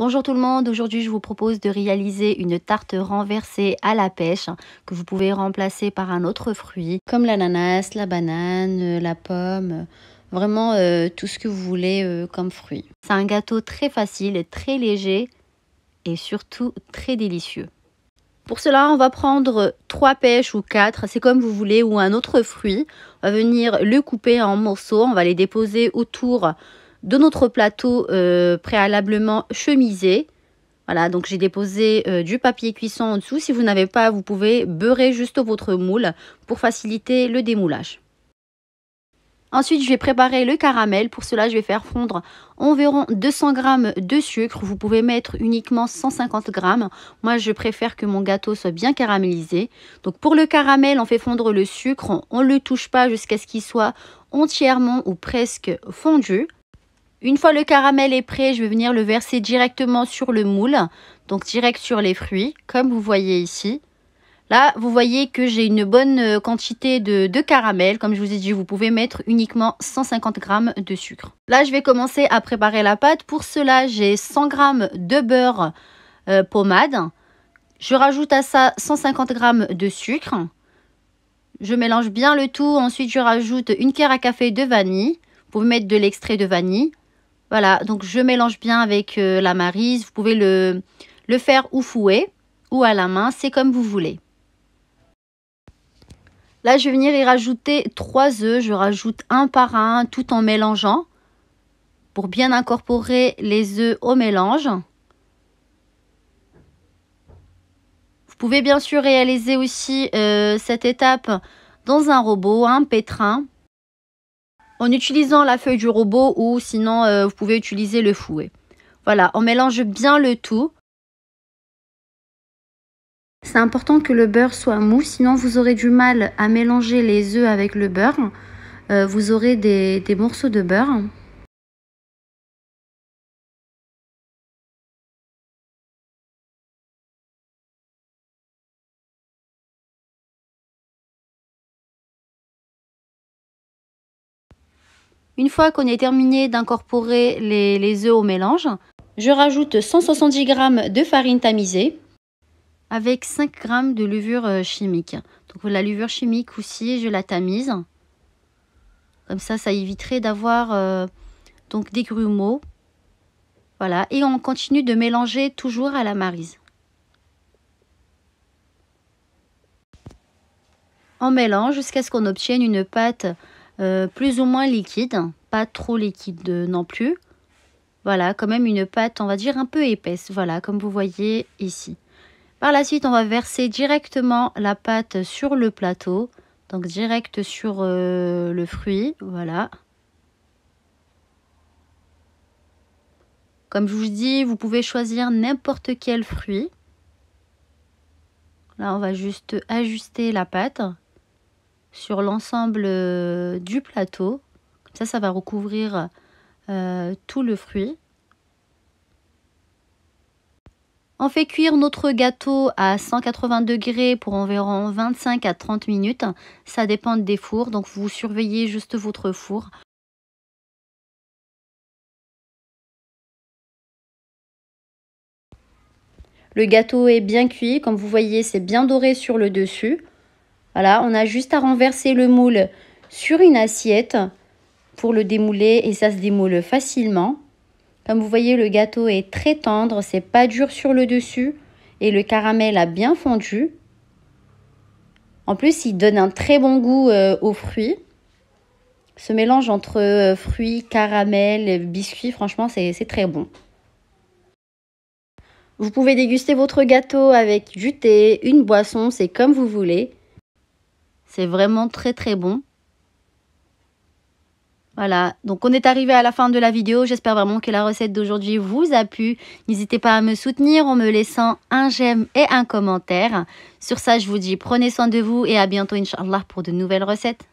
Bonjour tout le monde, aujourd'hui je vous propose de réaliser une tarte renversée à la pêche que vous pouvez remplacer par un autre fruit comme l'ananas, la banane, euh, la pomme, vraiment euh, tout ce que vous voulez euh, comme fruit. C'est un gâteau très facile, très léger et surtout très délicieux. Pour cela, on va prendre trois pêches ou quatre, c'est comme vous voulez, ou un autre fruit. On va venir le couper en morceaux, on va les déposer autour de notre plateau euh, préalablement chemisé. Voilà, donc j'ai déposé euh, du papier cuisson en dessous. Si vous n'avez pas, vous pouvez beurrer juste votre moule pour faciliter le démoulage. Ensuite, je vais préparer le caramel. Pour cela, je vais faire fondre environ 200 g de sucre. Vous pouvez mettre uniquement 150 g. Moi, je préfère que mon gâteau soit bien caramélisé. Donc, pour le caramel, on fait fondre le sucre. On ne le touche pas jusqu'à ce qu'il soit entièrement ou presque fondu. Une fois le caramel est prêt, je vais venir le verser directement sur le moule, donc direct sur les fruits, comme vous voyez ici. Là, vous voyez que j'ai une bonne euh, quantité de, caramel. Comme je vous ai dit, vous pouvez mettre uniquement 150 g de sucre. Là, je vais commencer à préparer la pâte. Pour cela, j'ai 100 g de beurre euh, pommade. Je rajoute à ça 150 g de sucre. Je mélange bien le tout. Ensuite, je rajoute une cuillère à café de vanille. Vous pouvez mettre de l'extrait de vanille. Voilà, donc je mélange bien avec euh, la marise. Vous pouvez le, faire ou fouet ou à la main, c'est comme vous voulez. Là, je vais venir y rajouter trois œufs. Je rajoute un par un tout en mélangeant pour bien incorporer les œufs au mélange. Vous pouvez bien sûr réaliser aussi euh, cette étape dans un robot, un pétrin, en utilisant la feuille du robot ou sinon euh, vous pouvez utiliser le fouet. Voilà, on mélange bien le tout. C'est important que le beurre soit mou, sinon vous aurez du mal à mélanger les œufs avec le beurre. Euh, vous aurez des morceaux de beurre. Une fois qu'on est terminé d'incorporer les, œufs au mélange, je rajoute 170 g de farine tamisée avec 5 g de levure euh, chimique. Donc la levure chimique aussi, je la tamise. Comme ça, ça éviterait d'avoir euh, donc des grumeaux. Voilà, et on continue de mélanger toujours à la marise. On mélange jusqu'à ce qu'on obtienne une pâte euh, plus ou moins liquide, hein. pas trop liquide euh, non plus. Voilà, quand même une pâte, on va dire, un peu épaisse. Voilà, comme vous voyez ici. Par la suite, on va verser directement la pâte sur le plateau. Donc, direct sur euh, le fruit. Voilà. Comme je vous dis, vous pouvez choisir n'importe quel fruit. Là, on va juste ajuster la pâte sur l'ensemble euh, du plateau. Comme ça, ça va recouvrir euh, tout le fruit. On fait cuire notre gâteau à 180 degrés pour environ 25 à 30 minutes. Ça dépend des fours, donc vous surveillez juste votre four. Le gâteau est bien cuit, comme vous voyez c'est bien doré sur le dessus. Voilà, on a juste à renverser le moule sur une assiette pour le démouler et ça se démoule facilement. Comme vous voyez, le gâteau est très tendre, c'est pas dur sur le dessus et le caramel a bien fondu. En plus, il donne un très bon goût euh, aux fruits. Ce mélange entre euh, fruits, caramel, biscuits, franchement, c'est très bon. Vous pouvez déguster votre gâteau avec du thé, une boisson, c'est comme vous voulez. C'est vraiment très très bon. Voilà, donc on est arrivé à la fin de la vidéo. J'espère vraiment que la recette d'aujourd'hui vous a plu. N'hésitez pas à me soutenir en me laissant un j'aime et un commentaire. Sur ça, je vous dis prenez soin de vous et à bientôt, Inch'Allah, pour de nouvelles recettes.